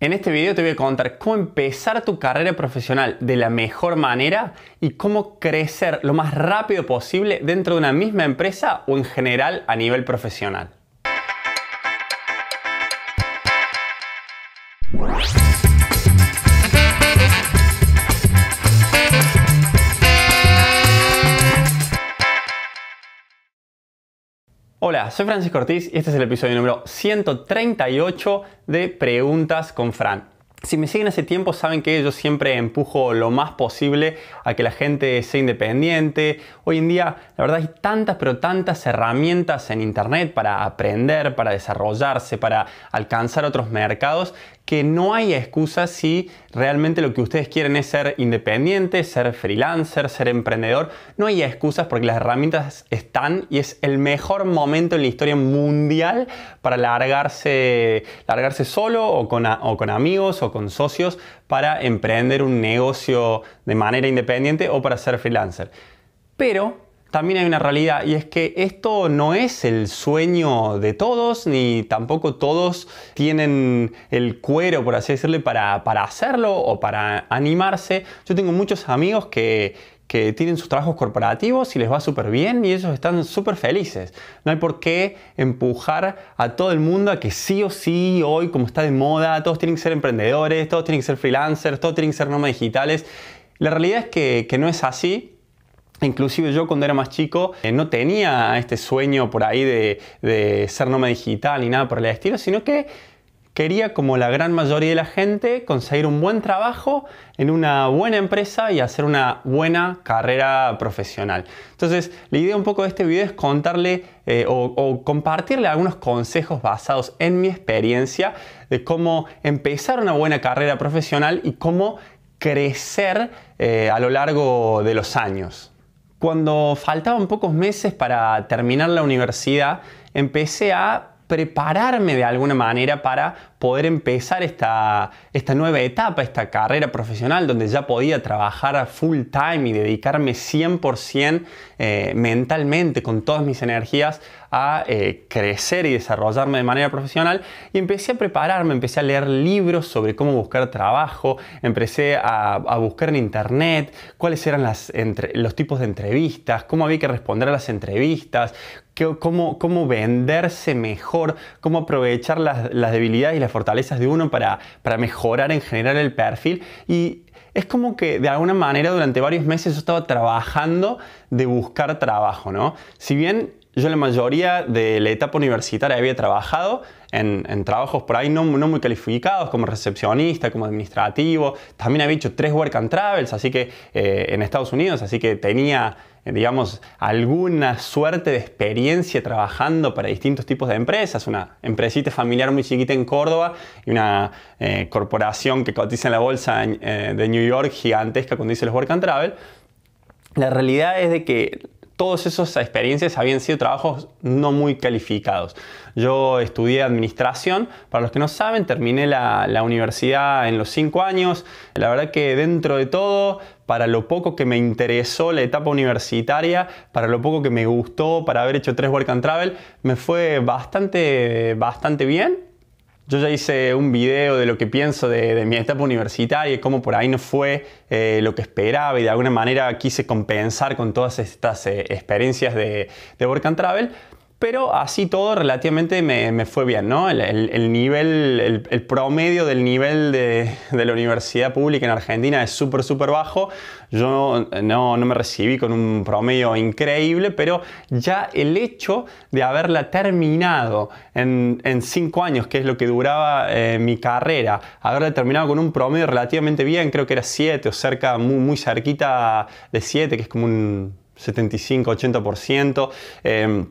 En este video te voy a contar cómo empezar tu carrera profesional de la mejor manera y cómo crecer lo más rápido posible dentro de una misma empresa o en general a nivel profesional. Hola, soy Francisco Ortiz y este es el episodio número 138 de Preguntas con Fran. Si me siguen hace tiempo saben que yo siempre empujo lo más posible a que la gente sea independiente. Hoy en día, la verdad, hay tantas, pero tantas herramientas en Internet para aprender, para desarrollarse, para alcanzar otros mercados, que no haya excusas si realmente lo que ustedes quieren es ser independiente, ser freelancer, ser emprendedor. No hay excusas porque las herramientas están y es el mejor momento en la historia mundial para largarse, largarse solo o con, o con amigos o con socios para emprender un negocio de manera independiente o para ser freelancer. Pero también hay una realidad y es que esto no es el sueño de todos, ni tampoco todos tienen el cuero, por así decirlo, para, hacerlo o para animarse. Yo tengo muchos amigos que, tienen sus trabajos corporativos y les va súper bien y ellos están súper felices. No hay por qué empujar a todo el mundo a que sí o sí, hoy como está de moda, todos tienen que ser emprendedores, todos tienen que ser freelancers, todos tienen que ser nómadas digitales. La realidad es que, que no es así Inclusive yo cuando era más chico eh, no tenía este sueño por ahí de, ser nómada digital ni nada por el estilo, sino que quería, como la gran mayoría de la gente, conseguir un buen trabajo en una buena empresa y hacer una buena carrera profesional. Entonces, la idea un poco de este video es contarle eh, o, compartirle algunos consejos basados en mi experiencia de cómo empezar una buena carrera profesional y cómo crecer eh, a lo largo de los años. Cuando faltaban pocos meses para terminar la universidad, empecé a prepararme de alguna manera para poder empezar esta, esta nueva etapa, esta carrera profesional donde ya podía trabajar full time y dedicarme 100% eh, mentalmente con todas mis energías a eh, crecer y desarrollarme de manera profesional y empecé a prepararme, empecé a leer libros sobre cómo buscar trabajo, empecé a, buscar en internet cuáles eran los tipos de entrevistas, cómo había que responder a las entrevistas, cómo, cómo venderse mejor, cómo aprovechar las, las debilidades y las fortalezas de uno para, para mejorar en general el perfil y es como que de alguna manera durante varios meses yo estaba trabajando de buscar trabajo, ¿no? Si bien yo la mayoría de la etapa universitaria había trabajado en, trabajos por ahí no, no, muy calificados, como recepcionista, como administrativo. También había hecho tres work and travels, así que eh, en Estados Unidos, así que tenía eh, digamos, alguna suerte de experiencia trabajando para distintos tipos de empresas, una empresita familiar muy chiquita en Córdoba y una eh, corporación que cotiza en la bolsa eh, de New York gigantesca cuando dice los Work and Travel, la realidad es de que todas esas experiencias habían sido trabajos no muy calificados. Yo estudié administración, para los que no saben, terminé la, universidad en los cinco años, la verdad que dentro de todo para lo poco que me interesó la etapa universitaria, para lo poco que me gustó, para haber hecho tres work and travel, me fue bastante, bastante bien. Yo ya hice un video de lo que pienso de, mi etapa universitaria y cómo por ahí no fue eh, lo que esperaba y de alguna manera quise compensar con todas estas eh, experiencias de, de Work and Travel. Pero así todo relativamente me, fue bien, ¿no? El, nivel, el, promedio del nivel de, la universidad pública en Argentina es súper, súper bajo. Yo no, me recibí con un promedio increíble, pero ya el hecho de haberla terminado en, en cinco años, que es lo que duraba eh, mi carrera, haberla terminado con un promedio relativamente bien, creo que era siete o cerca, muy, cerquita de siete, que es como un 75, 80%. Eh,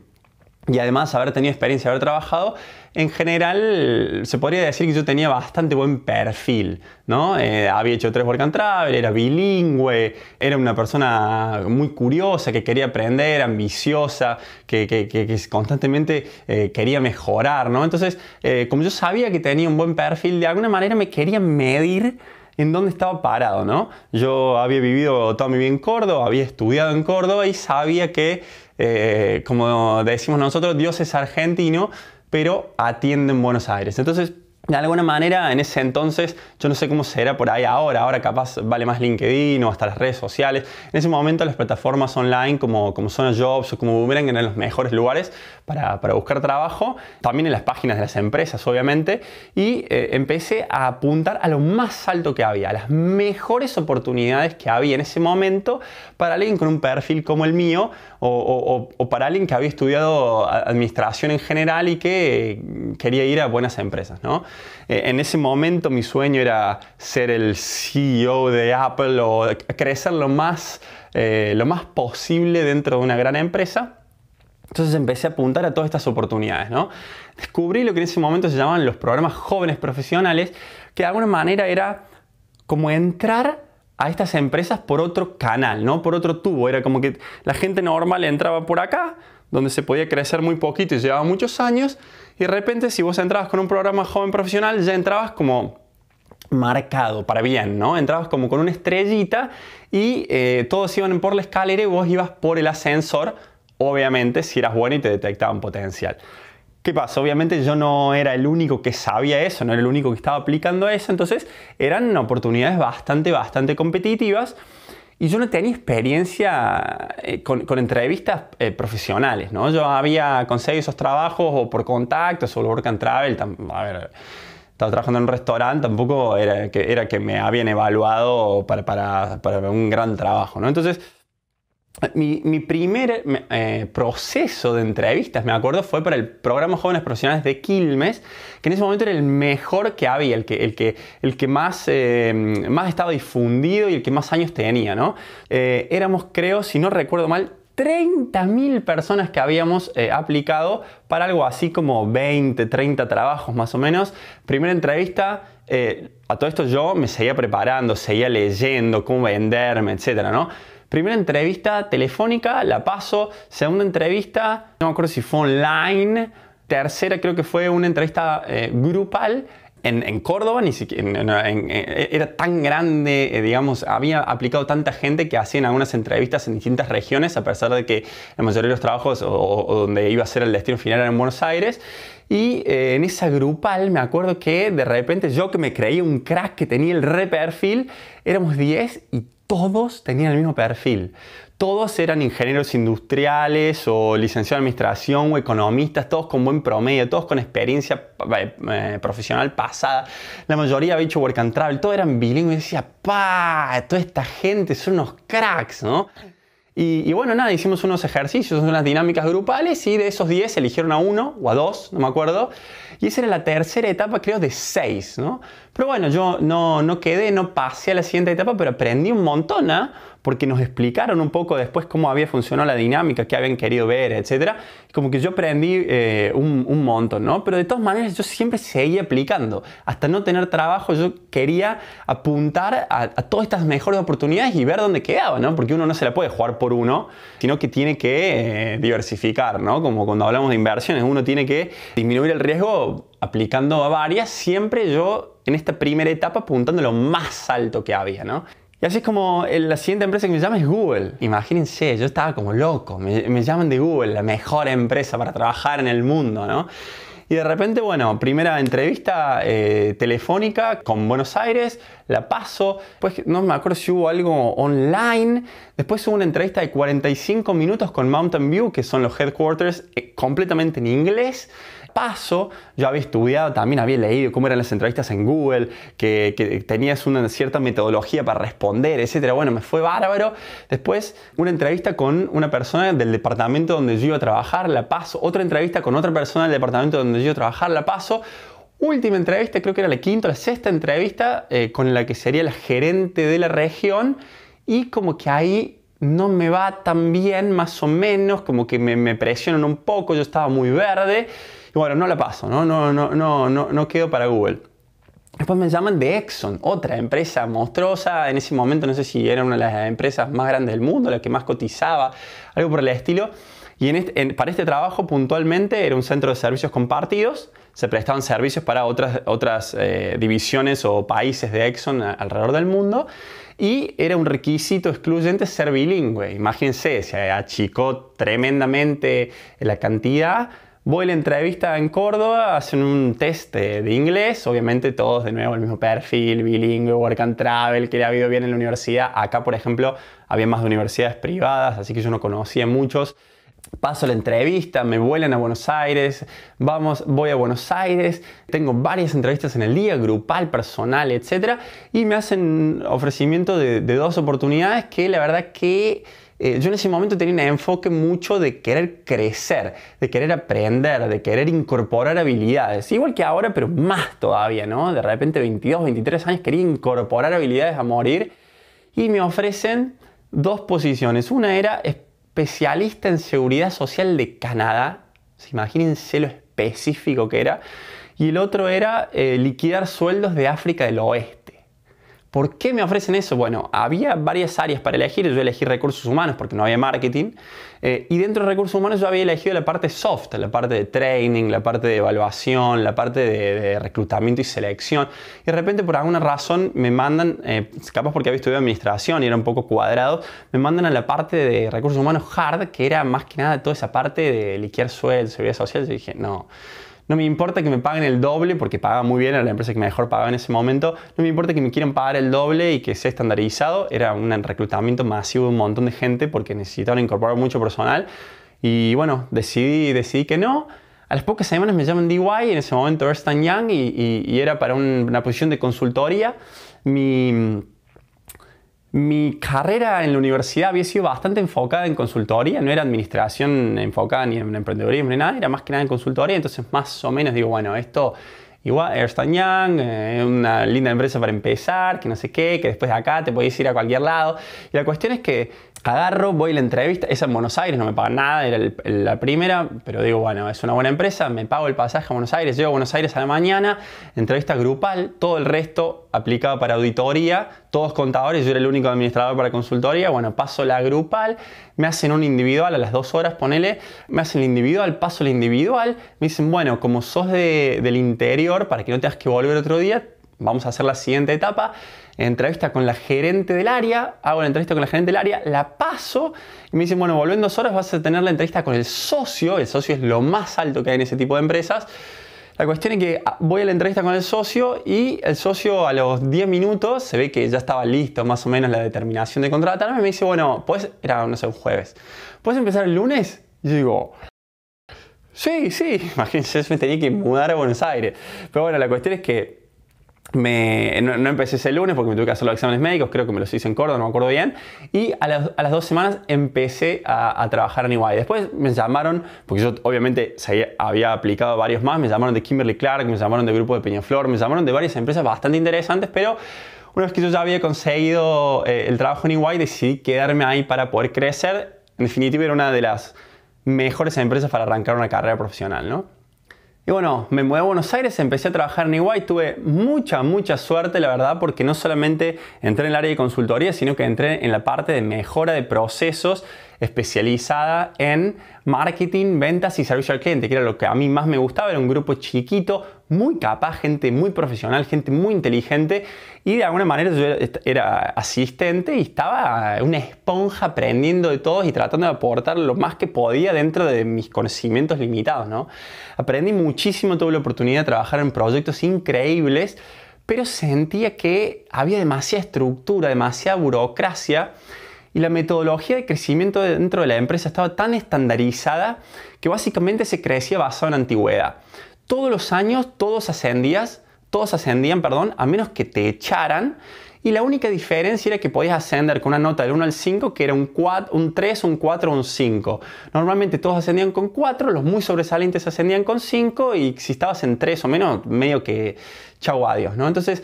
y además haber tenido experiencia, haber trabajado, en general se podría decir que yo tenía bastante buen perfil, ¿no? Eh, había hecho tres Work and Travel, era bilingüe, era una persona muy curiosa, que quería aprender, ambiciosa, que, que, constantemente eh, quería mejorar, ¿no? Entonces, eh, como yo sabía que tenía un buen perfil, de alguna manera me quería medir en dónde estaba parado, ¿no? Yo había vivido toda mi vida en Córdoba, había estudiado en Córdoba y sabía que eh, como decimos nosotros, Dios es argentino, pero atiende en Buenos Aires. Entonces, de alguna manera, en ese entonces, yo no sé cómo será por ahí ahora, ahora capaz vale más LinkedIn o hasta las redes sociales. En ese momento las plataformas online como, como Jobs o como Boomerang eran los mejores lugares para, buscar trabajo, también en las páginas de las empresas, obviamente, y eh, empecé a apuntar a lo más alto que había, a las mejores oportunidades que había en ese momento para alguien con un perfil como el mío o, para alguien que había estudiado administración en general y que eh, quería ir a buenas empresas. ¿no? Eh, en ese momento mi sueño era ser el CEO de Apple o crecer lo más, eh, lo más posible dentro de una gran empresa. Entonces empecé a apuntar a todas estas oportunidades. Descubrí lo que en ese momento se llamaban los programas jóvenes profesionales, que de alguna manera era como entrar a estas empresas por otro canal, ¿no? Por otro tubo. Era como que la gente normal entraba por acá, donde se podía crecer muy poquito y llevaba muchos años, y de repente si vos entrabas con un programa joven profesional, ya entrabas como marcado para bien, ¿no? Entrabas como con una estrellita y eh, todos iban por la escalera y vos ibas por el ascensor, obviamente, si eras bueno y te detectaban potencial. ¿Qué pasa? Obviamente yo no era el único que sabía eso, no era el único que estaba aplicando eso, entonces eran oportunidades bastante, bastante competitivas. Y yo no tenía experiencia eh, con, entrevistas eh, profesionales, ¿no? Yo había conseguido esos trabajos o por contactos o work and travel. A ver, estaba trabajando en un restaurante, tampoco era que, era que me habían evaluado para, para un gran trabajo, ¿no? Entonces, mi, primer eh, proceso de entrevistas, me acuerdo, fue para el programa Jóvenes Profesionales de Quilmes, que en ese momento era el mejor que había, el que, más, eh, más estaba difundido y el que más años tenía, ¿no? Eh, éramos, creo, si no recuerdo mal, 30.000 personas que habíamos aplicado para algo así como 20, 30 trabajos más o menos. Primera entrevista, a todo esto yo me seguía preparando, seguía leyendo cómo venderme, etcétera, ¿no? Primera entrevista telefónica, la paso. Segunda entrevista, no me acuerdo si fue online. Tercera creo que fue una entrevista eh, grupal. En, Córdoba ni siquiera, eh, era tan grande, eh, digamos, había aplicado tanta gente que hacían algunas entrevistas en distintas regiones, a pesar de que la mayoría de los trabajos o, donde iba a ser el destino final era en Buenos Aires. Y en esa grupal me acuerdo que de repente yo que me creía un crack que tenía el re perfil, éramos 10 y todos tenían el mismo perfil. Todos eran ingenieros industriales o licenciados en administración o economistas, todos con buen promedio, todos con experiencia eh, eh, profesional pasada. La mayoría había hecho work and travel, todos eran bilingües. Y decía, pa, toda esta gente son unos cracks, ¿no? Y, bueno, nada, hicimos unos ejercicios, unas dinámicas grupales y de esos 10 eligieron a uno o a dos, no me acuerdo. Y esa era la tercera etapa, creo, de seis, ¿no? Pero bueno, yo no, quedé, no pasé a la siguiente etapa, pero aprendí un montón, ¿ah? porque nos explicaron un poco después cómo había funcionado la dinámica, qué habían querido ver, etc. Como que yo aprendí eh, un, un, montón, ¿no? Pero de todas maneras yo siempre seguí aplicando. Hasta no tener trabajo yo quería apuntar a, todas estas mejores oportunidades y ver dónde quedaba, ¿no? Porque uno no se la puede jugar por uno, sino que tiene que eh, diversificar, ¿no? Como cuando hablamos de inversiones, uno tiene que disminuir el riesgo aplicando a varias, siempre yo en esta primera etapa apuntando lo más alto que había, ¿no? Y así es como eh, la siguiente empresa que me llama es Google. Imagínense, yo estaba como loco, me, llaman de Google, la mejor empresa para trabajar en el mundo, ¿no? Y de repente, bueno, primera entrevista eh, telefónica con Buenos Aires, la paso, pues no me acuerdo si hubo algo online, después hubo una entrevista de 45 minutos con Mountain View, que son los headquarters, eh, completamente en inglés paso, yo había estudiado, también había leído cómo eran las entrevistas en Google, que, tenías una cierta metodología para responder, etc. Bueno, me fue bárbaro. Después, una entrevista con una persona del departamento donde yo iba a trabajar, la paso. Otra entrevista con otra persona del departamento donde yo iba a trabajar, la paso última entrevista, creo que era la quinta o la sexta entrevista, eh, con la que sería la gerente de la región, y como que ahí no me va tan bien, más o menos, como que me, me presionan un poco, yo estaba muy verde, bueno, no la paso, no, no, no, no, no, no quedo para Google. Después me llaman de Exxon, otra empresa monstruosa. En ese momento no sé si era una de las empresas más grandes del mundo, la que más cotizaba, algo por el estilo. Y este, para este trabajo puntualmente era un centro de servicios compartidos. Se prestaban servicios para otras, otras eh, divisiones o países de Exxon alrededor del mundo. Y era un requisito excluyente ser bilingüe. Imagínense, se achicó tremendamente la cantidad Voy a la entrevista en Córdoba, hacen un test de, inglés, obviamente todos de nuevo el mismo perfil, bilingüe, work and travel, que le ha habido bien en la universidad. Acá, por ejemplo, había más de universidades privadas, así que yo no conocía muchos. Paso la entrevista, me vuelan a Buenos Aires, vamos, voy a Buenos Aires, tengo varias entrevistas en el día, grupal, personal, etc. Y me hacen ofrecimiento de, de dos oportunidades que la verdad que eh, yo en ese momento tenía un enfoque mucho de querer crecer, de querer aprender, de querer incorporar habilidades. Igual que ahora, pero más todavía, ¿no? De repente 22, 23 años quería incorporar habilidades a morir y me ofrecen dos posiciones. Una era especialista en seguridad social de Canadá. ¿Se imagínense lo específico que era. Y el otro era eh, liquidar sueldos de África del Oeste. ¿Por qué me ofrecen eso? Bueno, había varias áreas para elegir. Yo elegí recursos humanos porque no había marketing. Eh, y dentro de recursos humanos yo había elegido la parte soft, la parte de training, la parte de evaluación, la parte de, reclutamiento y selección. Y de repente por alguna razón me mandan, eh, capaz porque había estudiado administración y era un poco cuadrado, me mandan a la parte de recursos humanos hard, que era más que nada toda esa parte de liquear sueldo, seguridad social. Y dije, no. No me importa que me paguen el doble, porque paga muy bien, era la empresa que mejor pagaba en ese momento. No me importa que me quieran pagar el doble y que sea estandarizado. Era un reclutamiento masivo de un montón de gente porque necesitaban incorporar mucho personal. Y bueno, decidí, decidí que no. A las pocas semanas me llaman DY, en ese momento Ernst Young, y, era para una posición de consultoría mi carrera en la universidad había sido bastante enfocada en consultoría, no era administración enfocada ni en emprendedorismo ni nada, era más que nada en consultoría, entonces más o menos digo, bueno, esto Igual, Ernst Young, eh, una linda empresa para empezar, que no sé qué, que después de acá te podéis ir a cualquier lado. Y la cuestión es que agarro, voy a la entrevista, es en Buenos Aires, no me pagan nada, era la primera, pero digo, bueno, es una buena empresa, me pago el pasaje a Buenos Aires, llego a Buenos Aires a la mañana, entrevista grupal, todo el resto aplicado para auditoría, todos contadores, yo era el único administrador para consultoría, bueno, paso la grupal, me hacen un individual a las dos horas, ponele, me hacen el individual, paso el individual, me dicen, bueno, como sos del interior, para que no tengas que volver otro día, vamos a hacer la siguiente etapa, entrevista con la gerente del área, hago la entrevista con la gerente del área, la paso y me dicen, bueno, en dos horas vas a tener la entrevista con el socio, el socio es lo más alto que hay en ese tipo de empresas, la cuestión es que ah, voy a la entrevista con el socio y el socio a los 10 minutos se ve que ya estaba listo más o menos la determinación de contratarme. Me dice, bueno, pues era, no sé, un jueves. ¿Puedes empezar el lunes? Y yo digo, sí, sí, imagínense, yo me tenía que mudar a Buenos Aires. Pero bueno, la cuestión es que no, empecé ese lunes porque me tuve que hacer los exámenes médicos, creo que me los hice en Córdoba, no me acuerdo bien. Y a las, dos semanas empecé a, trabajar en EY. Después me llamaron, porque yo obviamente había aplicado varios más, me llamaron de Kimberly Clark, me llamaron de grupo de Peñaflor, me llamaron de varias empresas bastante interesantes, pero una vez que yo ya había conseguido eh, el trabajo en EY, decidí quedarme ahí para poder crecer. En definitiva, era una de las mejores empresas para arrancar una carrera profesional, ¿no? Y bueno, me mudé a Buenos Aires, empecé a trabajar en EY, tuve mucha, mucha suerte, la verdad, porque no solamente entré en el área de consultoría, sino que entré en la parte de mejora de procesos especializada en marketing, ventas y servicio al cliente, que era lo que a mí más me gustaba, era un grupo chiquito, muy capaz, gente muy profesional, gente muy inteligente y de alguna manera yo era asistente y estaba una esponja aprendiendo de todos y tratando de aportar lo más que podía dentro de mis conocimientos limitados. Aprendí muchísimo, tuve la oportunidad de trabajar en proyectos increíbles, pero sentía que había demasiada estructura, demasiada burocracia y la metodología de crecimiento dentro de la empresa estaba tan estandarizada que básicamente se crecía basado en antigüedad. Todos los años, todos ascendías, todos ascendían, perdón, a menos que te echaran. Y la única diferencia era que podías ascender con una nota del 1 al 5, que era un, un 3, un 4, un 5. Normalmente todos ascendían con 4, los muy sobresalientes ascendían con 5, y si estabas en 3 o menos, medio que chau adiós, ¿no? Entonces,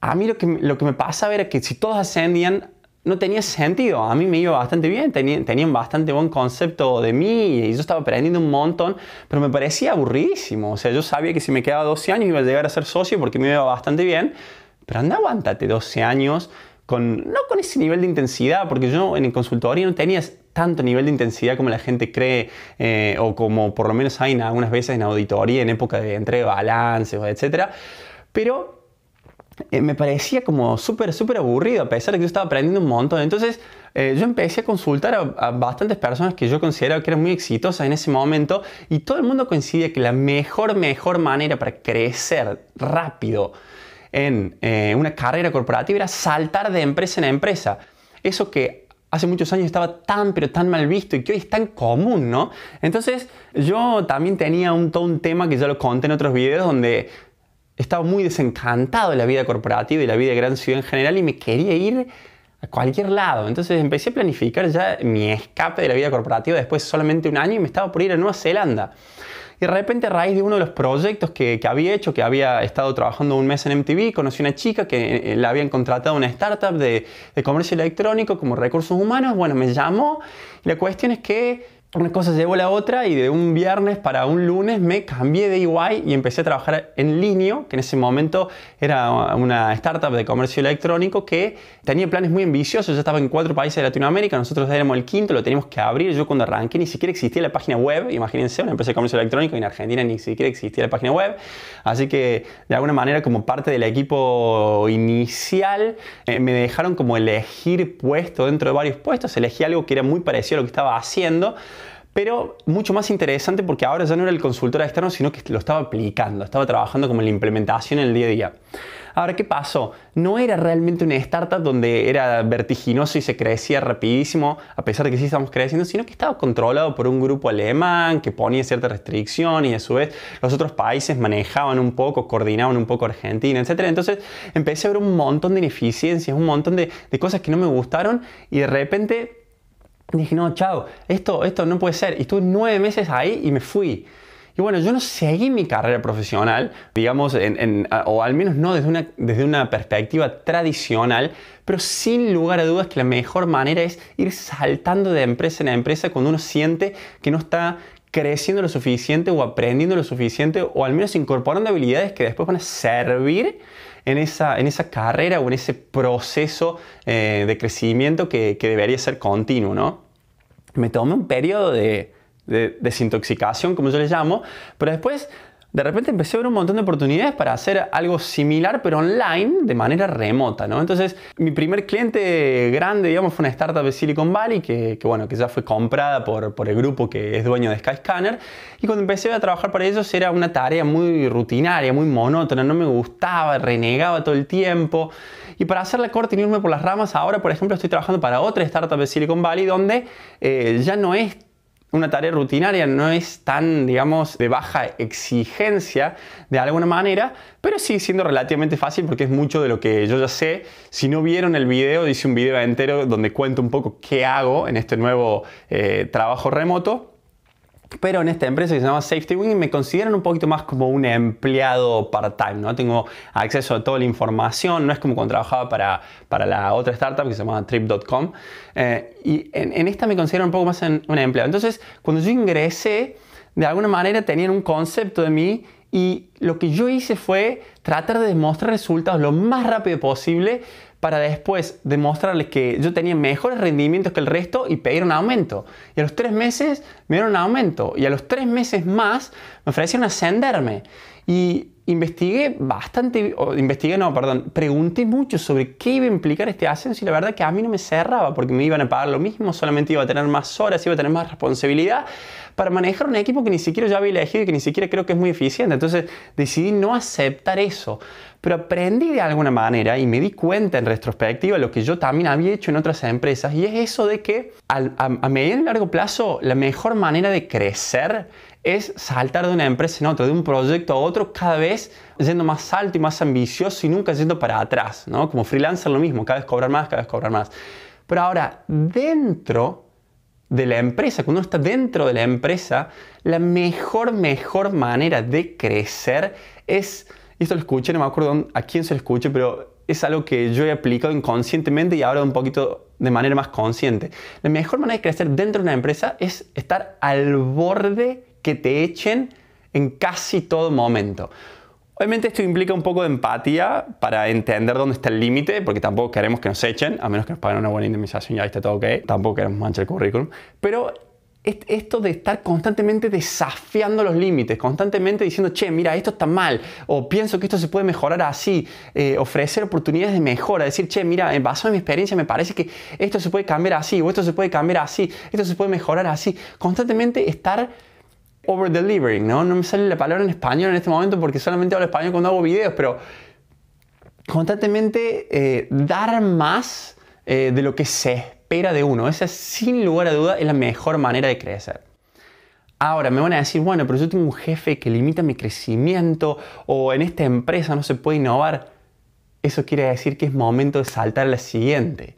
a mí lo que, lo que me pasaba era que si todos ascendían, no tenía sentido. A mí me iba bastante bien, tenían, un bastante buen concepto de mí y yo estaba aprendiendo un montón, pero me parecía aburridísimo. O sea, yo sabía que si me quedaba 12 años iba a llegar a ser socio porque me iba bastante bien, pero anda, aguántate 12 años. Con, no con ese nivel de intensidad, porque yo en el consultorio no tenía tanto nivel de intensidad como la gente cree, eh, o como por lo menos hay algunas veces en auditoría, en época de entrega de balances, etc. Pero eh, me parecía como súper, súper aburrido, a pesar de que yo estaba aprendiendo un montón. Entonces eh, yo empecé a consultar a, bastantes personas que yo consideraba que eran muy exitosas en ese momento y todo el mundo coincidía que la mejor, mejor manera para crecer rápido en eh, una carrera corporativa era saltar de empresa en empresa. Eso que hace muchos años estaba tan pero tan mal visto y que hoy es tan común, ¿no? Entonces yo también tenía un, todo un tema que ya lo conté en otros videos donde estaba muy desencantado de la vida corporativa y la vida de gran ciudad en general y me quería ir a cualquier lado. Entonces empecé a planificar ya mi escape de la vida corporativa después de solamente un año y me estaba por ir a Nueva Zelanda. Y de repente a raíz de uno de los proyectos que, había hecho, que había estado trabajando un mes en MTV, conocí a una chica que eh, la habían contratado una startup de, de comercio electrónico como recursos humanos. Bueno, me llamó. la cuestión es que una cosa llevó la otra y de un viernes para un lunes me cambié de EY y empecé a trabajar en Linio, que en ese momento era una startup de comercio electrónico que tenía planes muy ambiciosos. ya estaba en cuatro países de Latinoamérica, nosotros éramos el quinto, lo teníamos que abrir. Yo cuando arranqué ni siquiera existía la página web, imagínense, una empresa de comercio electrónico en Argentina ni siquiera existía la página web. Así que de alguna manera como parte del equipo inicial eh, me dejaron como elegir puesto dentro de varios puestos, elegí algo que era muy parecido a lo que estaba haciendo. Pero mucho más interesante porque ahora ya no era el consultor externo, sino que lo estaba aplicando, estaba trabajando como la implementación en el día a día. Ahora, ¿qué pasó? No era realmente una startup donde era vertiginoso y se crecía rapidísimo, a pesar de que sí estamos creciendo, sino que estaba controlado por un grupo alemán que ponía cierta restricción y a su vez los otros países manejaban un poco, coordinaban un poco Argentina, etc. Entonces empecé a ver un montón de ineficiencias, un montón de, de cosas que no me gustaron y de repente dije, no, chao, esto, esto no puede ser. Y estuve nueve meses ahí y me fui. Y bueno, yo no seguí mi carrera profesional, digamos, o al menos no desde una, desde una perspectiva tradicional, pero sin lugar a dudas que la mejor manera es ir saltando de empresa en empresa cuando uno siente que no está creciendo lo suficiente o aprendiendo lo suficiente o al menos incorporando habilidades que después van a servir en esa, en esa carrera o en ese proceso eh, de crecimiento que, debería ser continuo, ¿no? Me tomé un periodo de, de desintoxicación, como yo le llamo, pero después de repente empecé a ver un montón de oportunidades para hacer algo similar, pero online, de manera remota, ¿no? Entonces, mi primer cliente grande, digamos, fue una startup de Silicon Valley, que, bueno, que ya fue comprada por, el grupo que es dueño de Skyscanner, y cuando empecé a trabajar para ellos era una tarea muy rutinaria, muy monótona, no me gustaba, renegaba todo el tiempo, y para hacer la corte y irme por las ramas, ahora, por ejemplo, estoy trabajando para otra startup de Silicon Valley, donde eh, ya no es una tarea rutinaria, no es tan, digamos, de baja exigencia de alguna manera, pero sigue siendo relativamente fácil porque es mucho de lo que yo ya sé. Si no vieron el video, hice un video entero donde cuento un poco qué hago en este nuevo eh, trabajo remoto pero en esta empresa que se llama Safety Wing me consideran un poquito más como un empleado part-time, ¿no? Tengo acceso a toda la información, no es como cuando trabajaba para, la otra startup que se llama Trip.com. Eh, y en, esta me consideran un poco más un empleado. Entonces, cuando yo ingresé, de alguna manera tenían un concepto de mí y lo que yo hice fue tratar de demostrar resultados lo más rápido posible para después demostrarles que yo tenía mejores rendimientos que el resto y pedir un aumento. Y a los tres meses me dieron un aumento y a los tres meses más me ofrecieron ascenderme. Y investigué bastante, o investigué, no, perdón, pregunté mucho sobre qué iba a implicar este ascenso y la verdad que a mí no me cerraba porque me iban a pagar lo mismo, solamente iba a tener más horas, iba a tener más responsabilidad para manejar un equipo que ni siquiera yo había elegido y que ni siquiera creo que es muy eficiente. Entonces decidí no aceptar eso pero aprendí de alguna manera y me di cuenta en retrospectiva lo que yo también había hecho en otras empresas y es eso de que a, a, y largo plazo la mejor manera de crecer es saltar de una empresa en otra, de un proyecto a otro, cada vez yendo más alto y más ambicioso y nunca yendo para atrás, ¿no? Como freelancer lo mismo, cada vez cobrar más, cada vez cobrar más. Pero ahora, dentro de la empresa, cuando uno está dentro de la empresa, la mejor, mejor manera de crecer es esto lo escuché, no me acuerdo a quién se lo escuché, pero es algo que yo he aplicado inconscientemente y ahora un poquito de manera más consciente. La mejor manera de crecer dentro de una empresa es estar al borde que te echen en casi todo momento. Obviamente esto implica un poco de empatía para entender dónde está el límite, porque tampoco queremos que nos echen, a menos que nos paguen una buena indemnización y ahí está todo ok, tampoco queremos manchar el currículum, pero esto de estar constantemente desafiando los límites, constantemente diciendo, che, mira, esto está mal, o pienso que esto se puede mejorar así, eh, ofrecer oportunidades de mejora, decir, che, mira, en base a mi experiencia me parece que esto se puede cambiar así, o esto se puede cambiar así, esto se puede mejorar así, constantemente estar over delivering, ¿no? No me sale la palabra en español en este momento porque solamente hablo español cuando hago videos, pero constantemente eh, dar más eh, de lo que sé, espera de uno. Esa, sin lugar a duda, es la mejor manera de crecer. Ahora me van a decir, bueno, pero yo tengo un jefe que limita mi crecimiento o en esta empresa no se puede innovar. Eso quiere decir que es momento de saltar a la siguiente.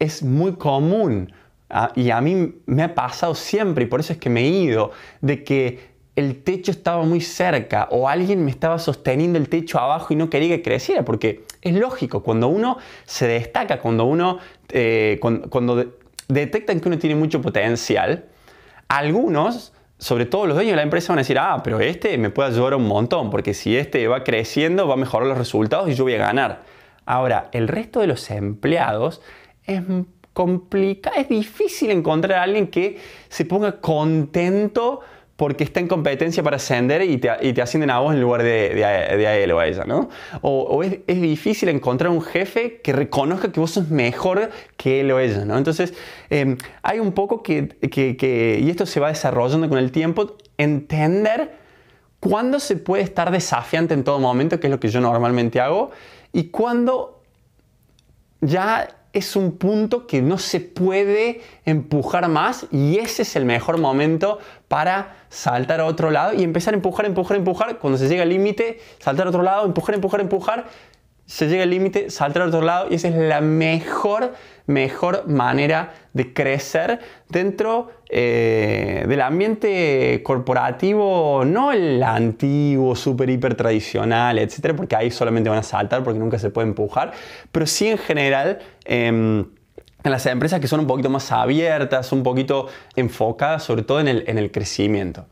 Es muy común ah, y a mí me ha pasado siempre y por eso es que me he ido de que el techo estaba muy cerca o alguien me estaba sosteniendo el techo abajo y no quería que creciera, porque es lógico, cuando uno se destaca, cuando uno, eh, cuando, detectan que uno tiene mucho potencial, algunos, sobre todo los dueños de la empresa, van a decir, ah, pero este me puede ayudar un montón, porque si este va creciendo, va a mejorar los resultados y yo voy a ganar. Ahora, el resto de los empleados es complicado, es difícil encontrar a alguien que se ponga contento porque está en competencia para ascender y te, y te ascienden a vos en lugar de, de, a él o a ella, ¿no? O, es, es, difícil encontrar un jefe que reconozca que vos sos mejor que él o ella, ¿no? Entonces, em, hay un poco que, que, que, y esto se va desarrollando con el tiempo, entender cuándo se puede estar desafiante en todo momento, que es lo que yo normalmente hago, y cuándo ya es un punto que no se puede empujar más y ese es el mejor momento para saltar a otro lado y empezar a empujar, empujar, empujar. Cuando se llega al límite, saltar a otro lado, empujar, empujar, empujar se llega al límite, saltar al otro lado y esa es la mejor, mejor manera de crecer dentro eh, del ambiente corporativo, no el antiguo, súper, hiper tradicional, etcétera, porque ahí solamente van a saltar porque nunca se puede empujar, pero sí en general. Em, en las empresas que son un poquito más abiertas, un poquito enfocadas sobre todo en el crecimiento.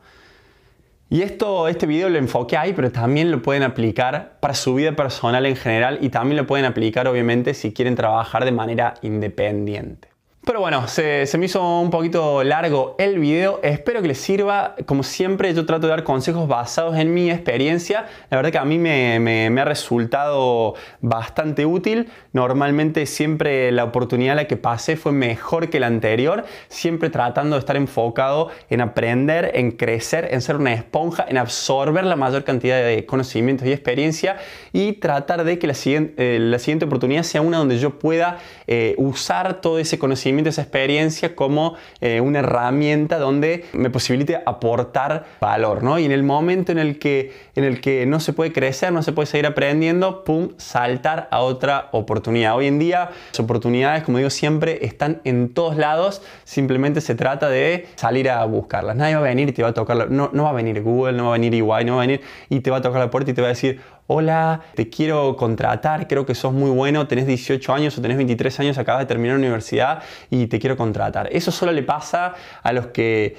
Y esto, este video lo enfoque ahí, pero también lo pueden aplicar para su vida personal en general y también lo pueden aplicar obviamente si quieren trabajar de manera independiente. Pero bueno, se, me hizo un poquito largo el video. Espero que les sirva. Como siempre, yo trato de dar consejos basados en mi experiencia. La verdad que a mí me, ha resultado bastante útil. Normalmente siempre la oportunidad a la que pasé fue mejor que la anterior. Siempre tratando de estar enfocado en aprender, en crecer, en ser una esponja, en absorber la mayor cantidad de conocimientos y experiencia y tratar de que la siguiente, eh, la siguiente oportunidad sea una donde yo pueda eh, usar todo ese conocimiento esa experiencia como eh, una herramienta donde me posibilite aportar valor, ¿no? Y en el momento en el, que, en el que no se puede crecer, no se puede seguir aprendiendo, pum, saltar a otra oportunidad. Hoy en día las oportunidades, como digo siempre, están en todos lados, simplemente se trata de salir a buscarlas. Nadie va a venir y te va a tocar, no, no va a venir Google, no va a venir EY, no va a venir y te va a tocar la puerta y te va a decir, hola, te quiero contratar, creo que sos muy bueno, tenés 18 años o tenés 23 años, acabas de terminar universidad y te quiero contratar. Eso solo le pasa a los que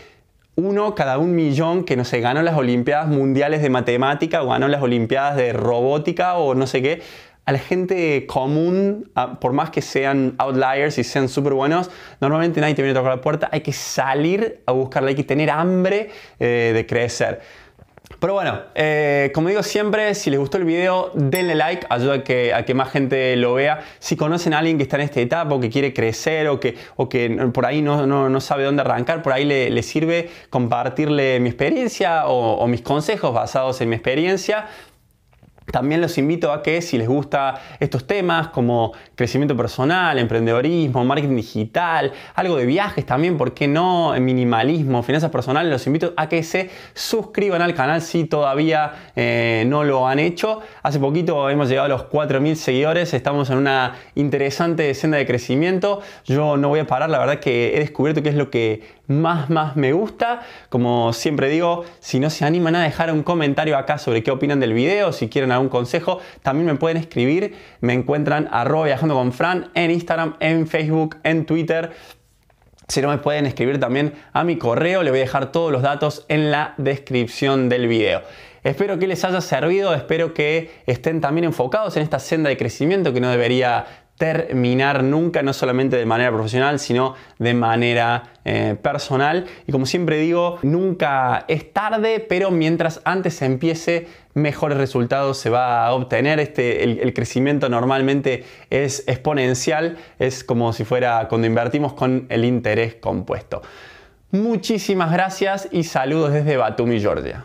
uno cada un millón que no se ganó las Olimpiadas Mundiales de Matemática o ganó las Olimpiadas de Robótica o no sé qué. A la gente común, por más que sean outliers y sean súper buenos, normalmente nadie te viene a tocar la puerta. Hay que salir a buscarla, hay que tener hambre eh, de crecer. Pero bueno, eh, como digo siempre, si les gustó el video, denle like, ayuda a que, a que más gente lo vea. Si conocen a alguien que está en esta etapa o que quiere crecer o que, o que por ahí no, no, sabe dónde arrancar, por ahí le, sirve compartirle mi experiencia o, o mis consejos basados en mi experiencia. También los invito a que si les gusta estos temas como crecimiento personal, emprendedorismo, marketing digital, algo de viajes también, ¿por qué no? Minimalismo, finanzas personales, los invito a que se suscriban al canal si todavía eh, no lo han hecho. Hace poquito hemos llegado a los 4.000 seguidores, estamos en una interesante senda de crecimiento. Yo no voy a parar, la verdad que he descubierto qué es lo que más, más me gusta. Como siempre digo, si no se animan a dejar un comentario acá sobre qué opinan del video, si quieren algún consejo, también me pueden escribir. Me encuentran arroba viajando con Fran en Instagram, en Facebook, en Twitter. Si no, me pueden escribir también a mi correo. Le voy a dejar todos los datos en la descripción del video. Espero que les haya servido, espero que estén también enfocados en esta senda de crecimiento que no debería terminar nunca, no solamente de manera profesional, sino de manera eh, personal. Y como siempre digo, nunca es tarde, pero mientras antes se empiece, mejores resultados se va a obtener. Este, el, crecimiento normalmente es exponencial, es como si fuera cuando invertimos con el interés compuesto. Muchísimas gracias y saludos desde Batumi, Georgia.